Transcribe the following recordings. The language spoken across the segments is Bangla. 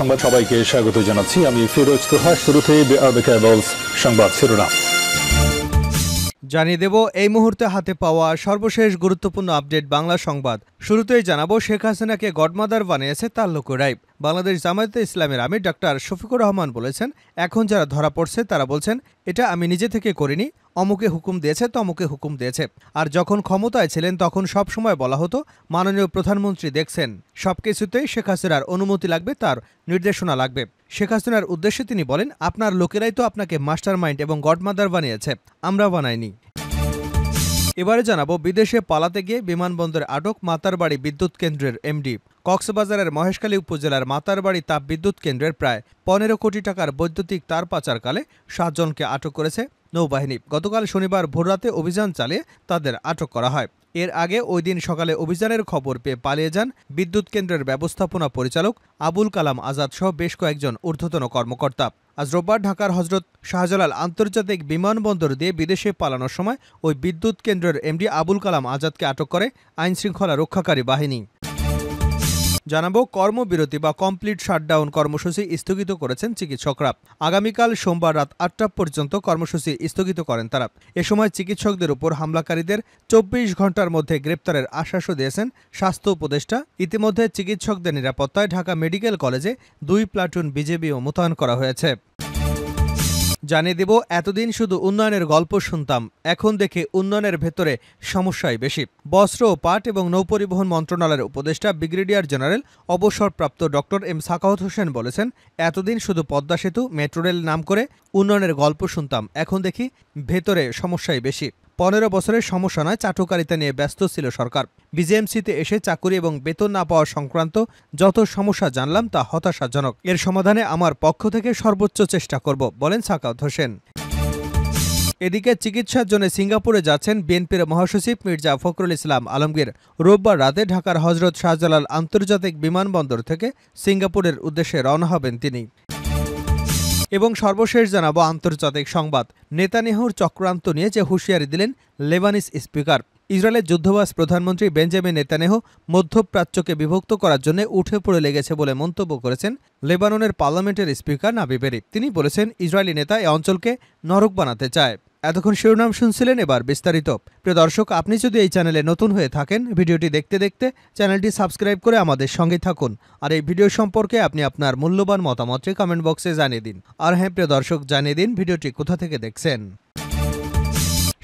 সংবাদ সবাইকে স্বাগত জানাচ্ছি আমি ফিরোজ তোহা শুরুতে সংবাদ শিরোনাম জানিয়ে দেব এই মুহূর্তে হাতে পাওয়া সর্বশেষ গুরুত্বপূর্ণ আপডেট বাংলা সংবাদ শুরুতেই জানাবো শেখ হাসিনাকে গডমাদার বানিয়েছে তার লোকরাই বাংলাদেশ জামায়াতে ইসলামের আমির ডাক্তার শফিকুর রহমান বলেছেন এখন যারা ধরা পড়ছে তারা বলছেন এটা আমি নিজে থেকে করিনি অমুকে হুকুম দিয়েছে তমুকে হুকুম দিয়েছে আর যখন ক্ষমতায় ছিলেন তখন সব সময় বলা হতো মাননীয় প্রধানমন্ত্রী দেখছেন সব কিছুতেই শেখ হাসিনার অনুমতি লাগবে তার নির্দেশনা লাগবে শেখ হাসিনার উদ্দেশ্যে তিনি বলেন আপনার লোকেরাই তো আপনাকে মাস্টার মাইন্ড এবং গডমাদার বানিয়েছে আমরা বানাইনি এবারে জানাবো বিদেশে পালাতে গিয়ে বিমানবন্দরে আটক মাতারবাড়ি বিদ্যুৎ কেন্দ্রের এমডি কক্সবাজারের মহেশখালী উপজেলার মাতারবাড়ি তাপ বিদ্যুৎ কেন্দ্রের প্রায় পনেরো কোটি টাকার বৈদ্যুতিক তার পাচারকালে সাতজনকে আটক করেছে নৌবাহিনী গতকাল শনিবার ভোররাতে অভিযান চালিয়ে তাদের আটক করা হয় এর আগে ওই দিন সকালে অভিযানের খবর পেয়ে পালিয়ে যান বিদ্যুৎ কেন্দ্রের ব্যবস্থাপনা পরিচালক আবুল কালাম আজাদ সহ বেশ কয়েকজন ঊর্ধ্বতন কর্মকর্তা আজ রোববার ঢাকার হজরত শাহজালাল আন্তর্জাতিক বিমানবন্দর দিয়ে বিদেশে পালানোর সময় ওই বিদ্যুৎ কেন্দ্রের এমডি আবুল কালাম আজাদকে আটক করে আইনশৃঙ্খলা রক্ষাকারী বাহিনী জানাবো কর্মবিরতি বা কমপ্লিট শাটডাউন কর্মসূচি স্থগিত করেছেন চিকিৎসকরা আগামীকাল সোমবার রাত আটটা পর্যন্ত কর্মসূচি স্থগিত করেন তারা এ সময় চিকিৎসকদের উপর হামলাকারীদের চব্বিশ ঘন্টার মধ্যে গ্রেপ্তারের আশ্বাসও দিয়েছেন স্বাস্থ্য উপদেষ্টা ইতিমধ্যে চিকিৎসকদের নিরাপত্তায় ঢাকা মেডিকেল কলেজে দুই প্লাটুন বিজেপিও মোতায়েন করা হয়েছে জানিয়ে দেব এতদিন শুধু উন্নয়নের গল্প শুনতাম এখন দেখে উন্নয়নের ভেতরে সমস্যাই বেশি বস্ত্র পাট এবং নৌপরিবহন মন্ত্রণালয়ের উপদেষ্টা ব্রিগেডিয়ার জেনারেল অবসরপ্রাপ্ত ডক্টর এম সাকাহত হোসেন বলেছেন এতদিন শুধু পদ্মা সেতু মেট্রো রেল নাম করে উন্নয়নের গল্প শুনতাম এখন দেখি ভেতরে সমস্যাই বেশি পনেরো বছরের সমস্যা নয় চাটুকারিতা নিয়ে ব্যস্ত ছিল সরকার বিজেএমসিতে এসে চাকুরি এবং বেতন না পাওয়া সংক্রান্ত যত সমস্যা জানলাম তা হতাশাজনক এর সমাধানে আমার পক্ষ থেকে সর্বোচ্চ চেষ্টা করব বলেন সাকাউত হোসেন এদিকে চিকিৎসার জন্য সিঙ্গাপুরে যাচ্ছেন বিএনপির মহাসচিব মির্জা ফখরুল ইসলাম আলমগীর রোববার রাতে ঢাকার হজরত শাহজালাল আন্তর্জাতিক বিমানবন্দর থেকে সিঙ্গাপুরের উদ্দেশ্যে রওনা হবেন তিনি এবং সর্বশেষ জানাবো আন্তর্জাতিক সংবাদ নেতানিয়াহুর চক্রান্ত নিয়ে যে হুঁশিয়ারি দিলেন লেবানিস স্পিকার ইসরায়েলের যুদ্ধবাস প্রধানমন্ত্রী বেঞ্জামিন নেতানেহ মধ্যপ্রাচ্যকে বিভক্ত করার জন্য উঠে পড়ে লেগেছে বলে মন্তব্য করেছেন লেবাননের পার্লামেন্টের স্পিকার নাবি তিনি বলেছেন ইসরায়েলি নেতা এ অঞ্চলকে নরক বানাতে চায় এতক্ষণ শিরোনাম শুনছিলেন এবার বিস্তারিত প্রিয় দর্শক আপনি যদি এই চ্যানেলে নতুন হয়ে থাকেন ভিডিওটি দেখতে দেখতে চ্যানেলটি সাবস্ক্রাইব করে আমাদের সঙ্গে থাকুন আর এই ভিডিও সম্পর্কে আপনি আপনার মূল্যবান মতামতটি কমেন্ট বক্সে জানিয়ে দিন আর হ্যাঁ প্রিয় দর্শক জানিয়ে দিন ভিডিওটি কোথা থেকে দেখছেন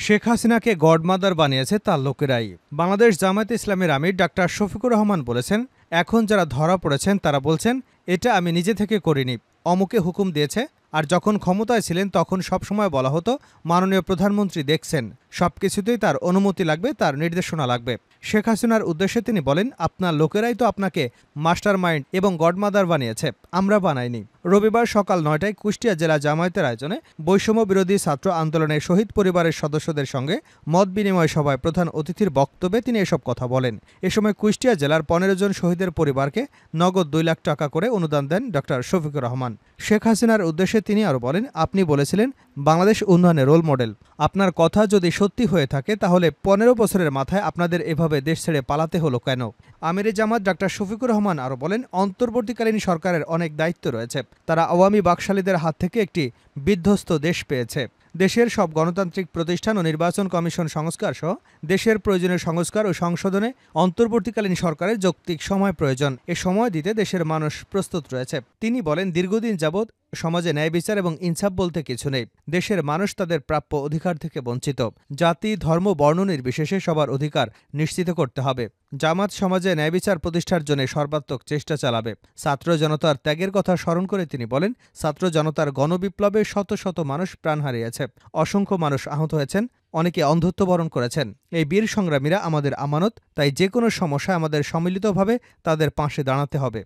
শেখ হাসিনাকে গডমাদার বানিয়েছে তার লোকেরাই বাংলাদেশ জামায়াত ইসলামের আমির ডাক্তার শফিকুর রহমান বলেছেন এখন যারা ধরা পড়েছেন তারা বলছেন এটা আমি নিজে থেকে করিনি অমুকে হুকুম দিয়েছে আর যখন ক্ষমতায় ছিলেন তখন সবসময় বলা হতো মাননীয় প্রধানমন্ত্রী দেখছেন সব কিছুতেই তার অনুমতি লাগবে তার নির্দেশনা লাগবে শেখ হাসিনার উদ্দেশ্যে তিনি বলেন আপনার লোকেরাই তো আপনাকে মাস্টার মাইন্ড এবং গডমাদার বানিয়েছে আমরা বানাইনি রবিবার সকাল নয়টায় কুষ্টিয়া জেলা জামায়াতের আয়োজনে বৈষম্য বিরোধী ছাত্র আন্দোলনের শহীদ পরিবারের সদস্যদের সঙ্গে মত বিনিময় সভায় প্রধান অতিথির বক্তব্যে তিনি এসব কথা বলেন এ সময় কুষ্টিয়া জেলার পনেরো জন শহীদের পরিবারকে নগদ দুই লাখ টাকা করে অনুদান দেন ডক্টর শফিকুর রহমান শেখ হাসিনার উদ্দেশ্যে তিনি আরও বলেন আপনি বলেছিলেন বাংলাদেশ উন্নয়নে রোল মডেল আপনার কথা যদি সত্যি হয়ে থাকে তাহলে পনেরো বছরের মাথায় আপনাদের এভাবে দেশ ছেড়ে পালাতে হলো কেন আমিরে জামাত ডক্টর শফিকুর রহমান আরও বলেন অন্তর্বর্তীকালীন সরকারের অনেক দায়িত্ব রয়েছে তারা আওয়ামী বাকশালীদের হাত থেকে একটি বিধ্বস্ত দেশ পেয়েছে দেশের সব গণতান্ত্রিক প্রতিষ্ঠান ও নির্বাচন কমিশন সংস্কার সহ দেশের প্রয়োজনীয় সংস্কার ও সংশোধনে অন্তর্বর্তীকালীন সরকারের যৌক্তিক সময় প্রয়োজন এ সময় দিতে দেশের মানুষ প্রস্তুত রয়েছে তিনি বলেন দীর্ঘদিন যাবৎ সমাজে ন্যায় বিচার এবং ইনসাফ বলতে কিছু নেই দেশের মানুষ তাদের প্রাপ্য অধিকার থেকে বঞ্চিত জাতি ধর্ম বর্ণ নির্বিশেষে সবার অধিকার নিশ্চিত করতে হবে জামাত সমাজে ন্যায় বিচার প্রতিষ্ঠার জন্য সর্বাত্মক চেষ্টা চালাবে ছাত্র জনতার ত্যাগের কথা স্মরণ করে তিনি বলেন ছাত্র জনতার গণবিপ্লবে শত শত মানুষ প্রাণ হারিয়েছে অসংখ্য মানুষ আহত হয়েছেন অনেকে অন্ধত্ব বরণ করেছেন এই বীর সংগ্রামীরা আমাদের আমানত তাই যে কোনো সমস্যা আমাদের সম্মিলিতভাবে তাদের পাশে দাঁড়াতে হবে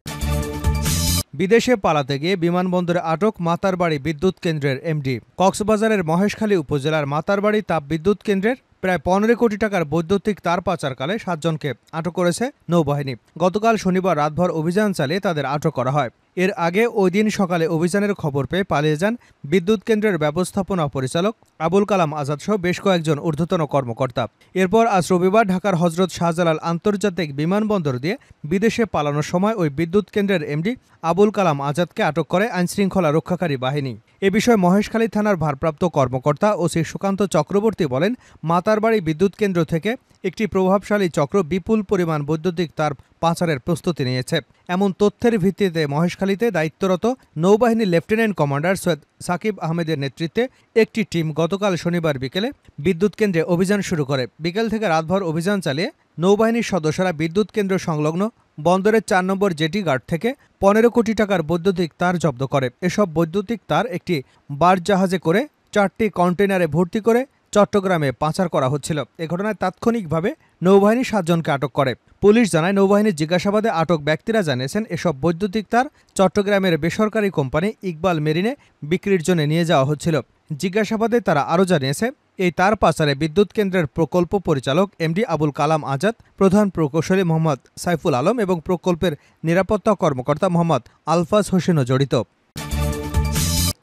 বিদেশে পালাতে গিয়ে বিমানবন্দরে আটক মাতারবাড়ি বিদ্যুৎ কেন্দ্রের এমডি কক্সবাজারের মহেশখালী উপজেলার মাতারবাড়ি তাপ বিদ্যুৎ কেন্দ্রের প্রায় পনেরো কোটি টাকার বৈদ্যুতিক তার পাচারকালে সাতজনকে আটক করেছে নৌবাহিনী গতকাল শনিবার রাতভর অভিযান চালিয়ে তাদের আটক করা হয় এর আগে ওই দিন সকালে অভিযানের খবর পেয়ে পালিয়ে যান বিদ্যুৎ কেন্দ্রের ব্যবস্থাপনা পরিচালক আবুল কালাম আজাদসহ বেশ কয়েকজন ঊর্ধ্বতন কর্মকর্তা এরপর আজ রবিবার ঢাকার হজরত শাহজালাল আন্তর্জাতিক বিমানবন্দর দিয়ে বিদেশে পালানোর সময় ওই বিদ্যুৎ কেন্দ্রের এমডি আবুল কালাম আজাদকে আটক করে আইনশৃঙ্খলা রক্ষাকারী বাহিনী এ বিষয়ে মহেশখালী থানার ভারপ্রাপ্ত কর্মকর্তা ও শ্রী সুকান্ত চক্রবর্তী বলেন মাতারবাড়ি বিদ্যুৎ কেন্দ্র থেকে একটি প্রভাবশালী চক্র বিপুল পরিমাণ বৈদ্যুতিক তার পাচারের প্রস্তুতি নিয়েছে এমন তথ্যের ভিত্তিতে মহেশখালীতে দায়িত্বরত নৌবাহিনীর লেফটেন্যান্ট কমান্ডার সৈয়দ সাকিব আহমেদের নেতৃত্বে একটি টিম গতকাল শনিবার বিকেলে বিদ্যুৎ কেন্দ্রে অভিযান শুরু করে বিকেল থেকে রাতভর অভিযান চালিয়ে নৌবাহিনীর সদস্যরা বিদ্যুৎ কেন্দ্র সংলগ্ন বন্দরের চার নম্বর জেটি গার্ড থেকে পনেরো কোটি টাকার বৈদ্যুতিক তার জব্দ করে এসব বৈদ্যুতিক তার একটি বার জাহাজে করে চারটি কন্টেনারে ভর্তি করে চট্টগ্রামে পাচার করা হচ্ছিল এ ঘটনায় তাৎক্ষণিকভাবে নৌবাহিনী সাতজনকে আটক করে পুলিশ জানায় নৌবাহিনীর জিজ্ঞাসাবাদে আটক ব্যক্তিরা জানিয়েছেন এসব বৈদ্যুতিক তার চট্টগ্রামের বেসরকারি কোম্পানি ইকবাল মেরিনে বিক্রির জন্য নিয়ে যাওয়া হচ্ছিল জিজ্ঞাসাবাদে তারা আরও জানিয়েছে এই তার পাচারে বিদ্যুৎ কেন্দ্রের প্রকল্প পরিচালক এমডি আবুল কালাম আজাদ প্রধান প্রকৌশলী মোহাম্মদ সাইফুল আলম এবং প্রকল্পের নিরাপত্তা কর্মকর্তা মোহাম্মদ আলফাজ হোসেনও জড়িত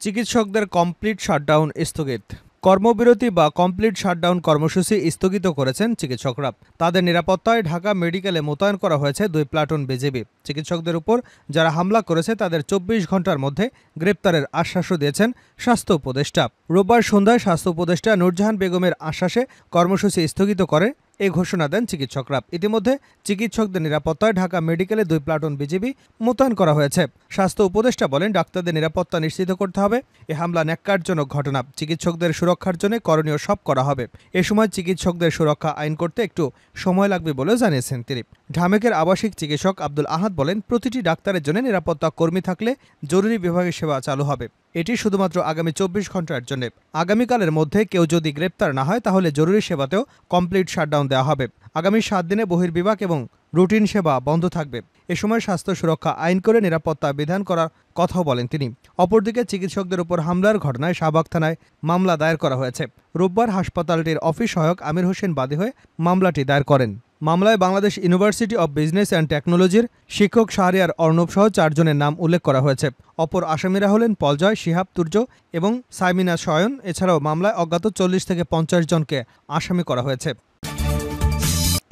চিকিৎসকদের কমপ্লিট শাটডাউন স্থগিত কর্মবিরতি বা কমপ্লিট শাটডাউন কর্মসূচি স্থগিত করেছেন চিকিৎসকরা তাদের নিরাপত্তায় ঢাকা মেডিকেলে মোতায়েন করা হয়েছে দুই প্লাটুন বিজেপি চিকিৎসকদের উপর যারা হামলা করেছে তাদের চব্বিশ ঘন্টার মধ্যে গ্রেপ্তারের আশ্বাসও দিয়েছেন স্বাস্থ্য উপদেষ্টা রোববার সন্ধ্যায় স্বাস্থ্য উপদেষ্টা নুরজাহান বেগমের আশ্বাসে কর্মসূচি স্থগিত করে এ ঘোষণা দেন চিকিৎসকরা ইতিমধ্যে চিকিৎসকদের নিরাপত্তায় ঢাকা মেডিকেলে দুই প্লাটুন বিজিবি মোতায়েন করা হয়েছে স্বাস্থ্য উপদেষ্টা বলেন ডাক্তারদের নিরাপত্তা নিশ্চিত করতে হবে এ হামলা ন্যাক্কারজনক ঘটনা চিকিৎসকদের সুরক্ষার জন্য করণীয় সব করা হবে এ সময় চিকিৎসকদের সুরক্ষা আইন করতে একটু সময় লাগবে বলেও জানিয়েছেন তিনি ঢামেকের আবাসিক চিকিৎসক আব্দুল আহাদ বলেন প্রতিটি ডাক্তারের জন্য নিরাপত্তা কর্মী থাকলে জরুরি বিভাগে সেবা চালু হবে এটি শুধুমাত্র আগামী চব্বিশ ঘন্টার জন্য আগামীকালের মধ্যে কেউ যদি গ্রেপ্তার না হয় তাহলে জরুরি সেবাতেও কমপ্লিট শাটডাউন দেওয়া হবে আগামী সাত দিনে বহির্বিভাগ এবং রুটিন সেবা বন্ধ থাকবে এ সময় স্বাস্থ্য সুরক্ষা আইন করে নিরাপত্তা বিধান করার কথাও বলেন তিনি অপরদিকে চিকিৎসকদের উপর হামলার ঘটনায় শাহবাগ থানায় মামলা দায়ের করা হয়েছে রোববার হাসপাতালটির অফিস সহায়ক আমির হোসেন বাদী হয়ে মামলাটি দায়ের করেন মামলায় Bangladesh University of Business and টেকনোলজির শিক্ষক শাহরিয়ার অর্ণব সহ চারজনের নাম উল্লেখ করা হয়েছে অপর আসামিরা হলেন পলজয় শিহাব তুর্য এবং সাইমিনা সয়ন এছাড়াও মামলায় অজ্ঞাত চল্লিশ থেকে পঞ্চাশ জনকে আসামি করা হয়েছে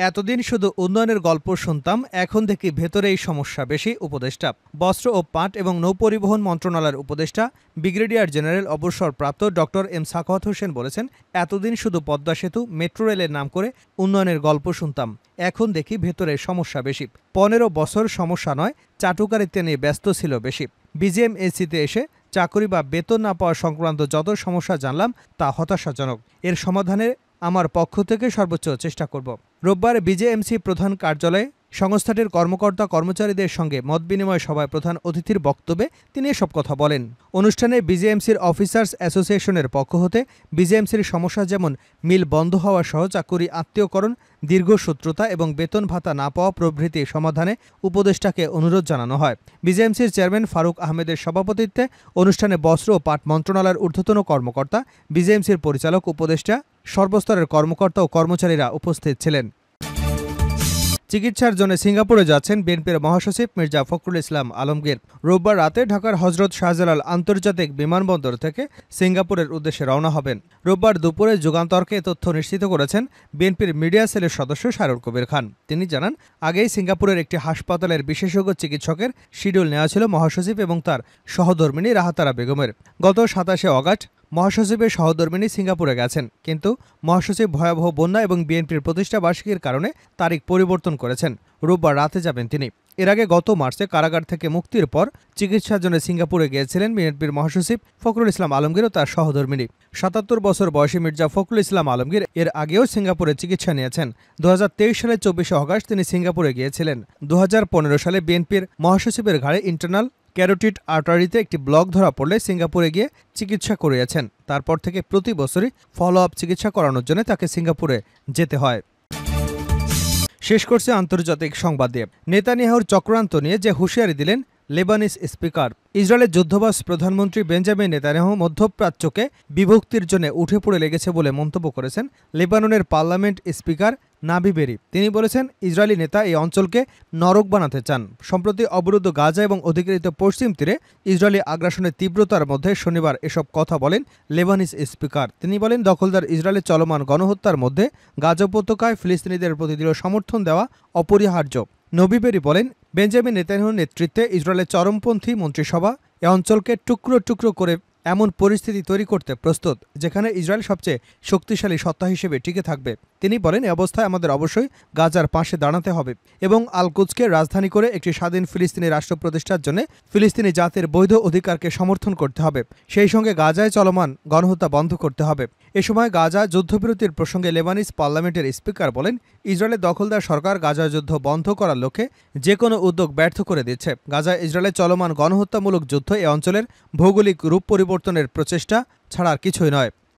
এতদিন শুধু উন্নয়নের গল্প শুনতাম এখন থেকে ভেতরে এই সমস্যা বেশি উপদেষ্টা বস্ত্র ও পাট এবং নৌপরিবহন মন্ত্রণালয়ের উপদেষ্টা ব্রিগেডিয়ার জেনারেল অবসরপ্রাপ্ত ডক্টর এম সাকত হোসেন বলেছেন এতদিন শুধু পদ্মা সেতু মেট্রো রেলের নাম করে উন্নয়নের গল্প শুনতাম এখন দেখি ভেতরে সমস্যা বেশি পনেরো বছর সমস্যা নয় চাটুকারিতে নিয়ে ব্যস্ত ছিল বেশি এসিতে এসে চাকরি বা বেতন না পাওয়া সংক্রান্ত যত সমস্যা জানলাম তা হতাশাজনক এর সমাধানে আমার পক্ষ থেকে সর্বোচ্চ চেষ্টা করব রোববার বিজেএমসি প্রধান কার্যালয়ে সংস্থাটির কর্মকর্তা কর্মচারীদের সঙ্গে মত বিনিময় সভায় প্রধান অতিথির বক্তব্যে তিনি এসব কথা বলেন অনুষ্ঠানে বিজেএমসির অফিসার্স অ্যাসোসিয়েশনের পক্ষ হতে বিজেএমসির সমস্যা যেমন মিল বন্ধ হওয়া সহ চাকুরি আত্মীয়করণ দীর্ঘসূত্রতা এবং বেতন ভাতা না পাওয়া প্রভৃতি সমাধানে উপদেষ্টাকে অনুরোধ জানানো হয় বিজেএমসির চেয়ারম্যান ফারুক আহমেদের সভাপতিত্বে অনুষ্ঠানে বস্ত্র ও পাট মন্ত্রণালয়ের ঊর্ধ্বতন কর্মকর্তা বিজেএমসির পরিচালক উপদেষ্টা সর্বস্তরের কর্মকর্তা ও কর্মচারীরা উপস্থিত ছিলেন চিকিৎসার জন্য সিঙ্গাপুরে যাচ্ছেন বিএনপির মহাসচিব মির্জা ফখরুল ইসলাম আলমগীর রোববার রাতে ঢাকার হজরত শাহজালাল আন্তর্জাতিক বিমানবন্দর থেকে সিঙ্গাপুরের উদ্দেশ্যে রওনা হবেন রোববার দুপুরে যুগান্তর্কে তথ্য নিশ্চিত করেছেন বিএনপির মিডিয়া সেলের সদস্য শারুর কবির খান তিনি জানান আগেই সিঙ্গাপুরের একটি হাসপাতালের বিশেষজ্ঞ চিকিৎসকের শিডিউল নেওয়া ছিল মহাসচিব এবং তার সহধর্মিনী রাহাতারা বেগমের গত সাতাশে অগাস্ট মহাসচিবের সহধর্মিনী সিঙ্গাপুরে গেছেন কিন্তু মহাসচিব ভয়াবহ বন্যা এবং বিএনপির প্রতিষ্ঠা বার্ষিকীর কারণে তারিখ পরিবর্তন করেছেন রোববার রাতে যাবেন তিনি এর আগে গত মার্চে কারাগার থেকে মুক্তির পর চিকিৎসার জন্য সিঙ্গাপুরে গিয়েছিলেন বিএনপির মহাসচিব ফখরুল ইসলাম আলমগীর ও তার সহধর্মিনী সাতাত্তর বছর বয়সী মির্জা ফখরুল ইসলাম আলমগীর এর আগেও সিঙ্গাপুরে চিকিৎসা নিয়েছেন দু সালে চব্বিশে অগাস্ট তিনি সিঙ্গাপুরে গিয়েছিলেন দু সালে বিএনপির মহাসচিবের ঘাড়ে ইন্টারনাল ক্যারোটিড আর্টারিতে একটি ব্লক ধরা পড়লে সিঙ্গাপুরে গিয়ে চিকিৎসা করিয়েছেন তারপর থেকে প্রতি বছরই ফলো আপ চিকিৎসা করানোর জন্য তাকে সিঙ্গাপুরে যেতে হয় শেষ করছে আন্তর্জাতিক সংবাদ দিয়ে নেতানিয়াহুর চক্রান্ত নিয়ে যে হুঁশিয়ারি দিলেন লেবানিস স্পিকার ইসরায়েলের যুদ্ধবাস প্রধানমন্ত্রী বেঞ্জামিন নেতানিয়াহু মধ্যপ্রাচ্যকে বিভক্তির জন্য উঠে পড়ে লেগেছে বলে মন্তব্য করেছেন লেবাননের পার্লামেন্ট স্পিকার নাবি বেরি তিনি বলেছেন ইসরায়েলি নেতা এই অঞ্চলকে নরক বানাতে চান সম্প্রতি অবরুদ্ধ গাজা এবং অধিকৃত পশ্চিম তীরে ইসরায়েলি আগ্রাসনের তীব্রতার মধ্যে শনিবার এসব কথা বলেন লেবানিস স্পিকার তিনি বলেন দখলদার ইসরায়েলের চলমান গণহত্যার মধ্যে গাজা উপত্যকায় ফিলিস্তিনিদের প্রতি দৃঢ় সমর্থন দেওয়া অপরিহার্য নবী বেরি বলেন বেঞ্জামিন নেতানহুর নেতৃত্বে ইসরায়েলের চরমপন্থী মন্ত্রিসভা এ অঞ্চলকে টুকরো টুকরো করে এমন পরিস্থিতি তৈরি করতে প্রস্তুত যেখানে ইসরায়েল সবচেয়ে শক্তিশালী সত্তা হিসেবে টিকে থাকবে তিনি বলেন এ অবস্থায় আমাদের অবশ্যই গাজার পাশে দাঁড়াতে হবে এবং আলকুচকে রাজধানী করে একটি স্বাধীন ফিলিস্তিনি রাষ্ট্র প্রতিষ্ঠার জন্য ফিলিস্তিনি জাতির বৈধ অধিকারকে সমর্থন করতে হবে সেই সঙ্গে গাজায় চলমান গণহত্যা বন্ধ করতে হবে এ সময় গাজা যুদ্ধবিরতির প্রসঙ্গে লেবানিস পার্লামেন্টের স্পিকার বলেন ইসরায়েলের দখলদার সরকার গাজা যুদ্ধ বন্ধ করার লক্ষ্যে যে কোনো উদ্যোগ ব্যর্থ করে দিচ্ছে গাজা ইসরায়েলের চলমান গণহত্যামূলক যুদ্ধ এ অঞ্চলের ভৌগোলিক রূপ পরিবর্তনের প্রচেষ্টা ছাড়া কিছুই নয়